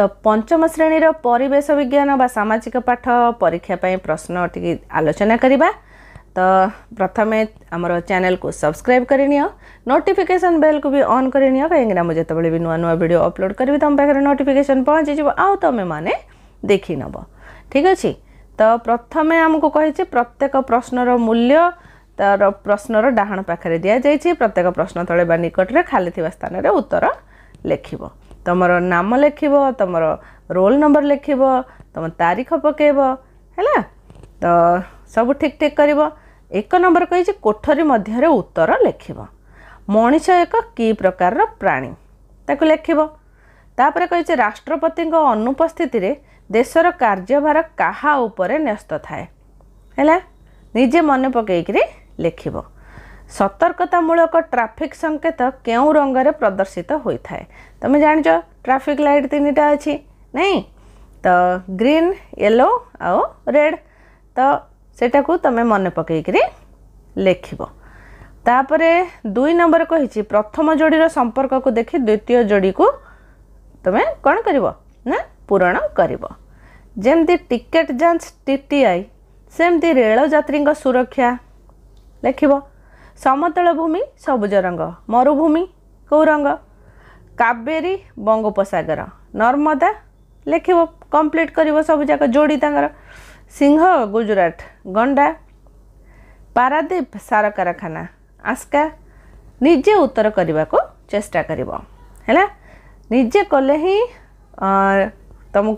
तो पंचम श्रेणीर परेश विज्ञान व सामाजिक पाठ परीक्षापी प्रश्न टी आलोचना करने तो प्रथम आम चेल को सब्सक्राइब करनी नोटिफिकेसन बेल को भी अन् करनी कहीं जो भी नुआ नुआ भिड अपलोड करी तुम पाखे नोटिफिकेसन पहुँची आउ तुम्हें देखी नब ठीक अच्छे तो प्रथम आमको कही प्रत्येक प्रश्नर मूल्य तर प्रश्नर डाहा पाखे दि जाइए प्रत्येक प्रश्न तले निकट खाली थाना उत्तर लिखे ତୁମର ନାମ ଲେଖିବ ତୁମର ରୋଲ୍ ନମ୍ବର ଲେଖିବ ତୁମ ତାରିଖ ପକାଇବ ହେଲା ତ ସବୁ ଠିକ୍ ଠିକ୍ କରିବ ଏକ ନମ୍ବର କହିଛି କୋଠରୀ ମଧ୍ୟରେ ଉତ୍ତର ଲେଖିବ ମଣିଷ ଏକ କି ପ୍ରକାରର ପ୍ରାଣୀ ତାକୁ ଲେଖିବ ତାପରେ କହିଛି ରାଷ୍ଟ୍ରପତିଙ୍କ ଅନୁପସ୍ଥିତିରେ ଦେଶର କାର୍ଯ୍ୟଭାର କାହା ଉପରେ ନ୍ୟସ୍ତ ଥାଏ ହେଲା ନିଜେ ମନେ ପକାଇକିରି ଲେଖିବ ସତର୍କତାମୂଳକ ଟ୍ରାଫିକ୍ ସଙ୍କେତ କେଉଁ ରଙ୍ଗରେ ପ୍ରଦର୍ଶିତ ହୋଇଥାଏ ତୁମେ ଜାଣିଛ ଟ୍ରାଫିକ୍ ଲାଇଟ୍ ତିନିଟା ଅଛି ନାଇଁ ତ ଗ୍ରୀନ୍ ୟେଲୋ ଆଉ ରେଡ଼୍ ତ ସେଟାକୁ ତୁମେ ମନେ ପକାଇକିରି ଲେଖିବ ତାପରେ ଦୁଇ ନମ୍ବର କହିଛି ପ୍ରଥମ ଯୋଡ଼ିର ସମ୍ପର୍କକୁ ଦେଖି ଦ୍ୱିତୀୟ ଯୋଡ଼ିକୁ ତୁମେ କ'ଣ କରିବ ନା ପୂରଣ କରିବ ଯେମିତି ଟିକେଟ୍ ଯାଞ୍ଚ ଟି ଟି ଆଇ ସେମିତି ରେଳ ଯାତ୍ରୀଙ୍କ ସୁରକ୍ଷା ଲେଖିବ समतल भूमि सबुज रङ मरुभूमि को रङ कार बङ्गोपसर नर्मदा लेखि कम्प्लिट गरेर जोड़ी जोडिता सिंह गुजरात गंडा पारादीप सार कारखाना आस्का निजे उत्तर चेष्टा गरेको निजे कले हिँ तमु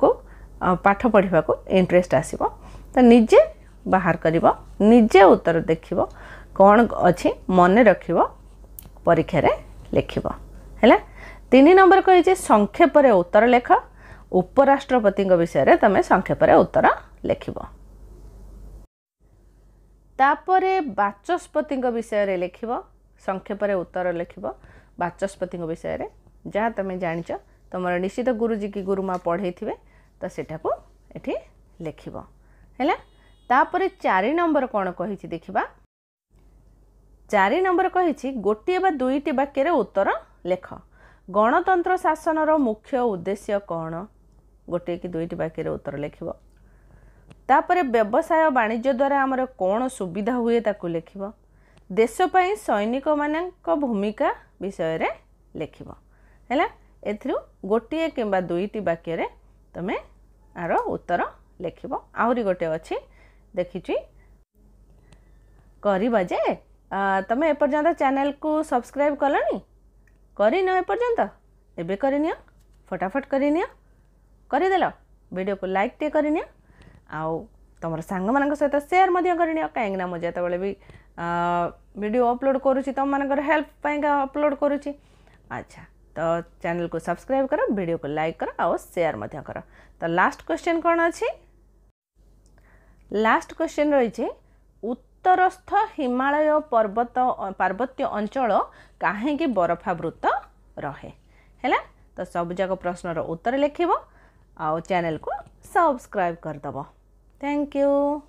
पाठ पढेको इन्ट्रेस्ट आसे बाह्र निजे उत्तर देखियो କ'ଣ ଅଛି ମନେ ରଖିବ ପରୀକ୍ଷାରେ ଲେଖିବ ହେଲା ତିନି ନମ୍ବର କହିଛି ସଂକ୍ଷେପରେ ଉତ୍ତର ଲେଖ ଉପରାଷ୍ଟ୍ରପତିଙ୍କ ବିଷୟରେ ତୁମେ ସଂକ୍ଷେପରେ ଉତ୍ତର ଲେଖିବ ତାପରେ ବାଚସ୍ପତିଙ୍କ ବିଷୟରେ ଲେଖିବ ସଂକ୍ଷେପରେ ଉତ୍ତର ଲେଖିବ ବାଚସ୍ପତିଙ୍କ ବିଷୟରେ ଯାହା ତୁମେ ଜାଣିଛ ତୁମର ନିଶ୍ଚିତ ଗୁରୁଜୀ କି ଗୁରୁମା ପଢ଼େଇଥିବେ ତ ସେଠାକୁ ଏଠି ଲେଖିବ ହେଲା ତାପରେ ଚାରି ନମ୍ବର କ'ଣ କହିଛି ଦେଖିବା ଚାରି ନମ୍ବର କହିଛି ଗୋଟିଏ ବା ଦୁଇଟି ବାକ୍ୟରେ ଉତ୍ତର ଲେଖ ଗଣତନ୍ତ୍ର ଶାସନର ମୁଖ୍ୟ ଉଦ୍ଦେଶ୍ୟ କ'ଣ ଗୋଟିଏ କି ଦୁଇଟି ବାକ୍ୟରେ ଉତ୍ତର ଲେଖିବ ତାପରେ ବ୍ୟବସାୟ ବାଣିଜ୍ୟ ଦ୍ୱାରା ଆମର କ'ଣ ସୁବିଧା ହୁଏ ତାକୁ ଲେଖିବ ଦେଶ ପାଇଁ ସୈନିକମାନଙ୍କ ଭୂମିକା ବିଷୟରେ ଲେଖିବ ହେଲା ଏଥିରୁ ଗୋଟିଏ କିମ୍ବା ଦୁଇଟି ବାକ୍ୟରେ ତୁମେ ଆର ଉତ୍ତର ଲେଖିବ ଆହୁରି ଗୋଟିଏ ଅଛି ଦେଖିଛି କରିବା ଯେ तुम एपर्तंत चेल को सब्सक्राइब कले करपर्यंत एवं करनी फटाफट भिड को लाइक टे आम सांग सहित सेयर करनी कहीं मुझे जो भी भिड अपलोड करुच्ची तुम मान हेल्पाई अपलोड करुच्ची अच्छा तो चैनल को सब्सक्राइब करो, वीडियो को लाइक करो और शेयर करो। तो लास्ट क्वेश्चन कौन अच्छी लास्ट क्वेश्चन रही ଉତ୍ତରସ୍ଥ ହିମାଳୟ ପର୍ବତ ପାର୍ବତ୍ୟ ଅଞ୍ଚଳ କାହିଁକି ବରଫାବୃତ ରହେ ହେଲା ତ ସବୁଯାକ ପ୍ରଶ୍ନର ଉତ୍ତର ଲେଖିବ ଆଉ ଚ୍ୟାନେଲକୁ ସବସ୍କ୍ରାଇବ୍ କରିଦେବ ଥ୍ୟାଙ୍କ ୟୁ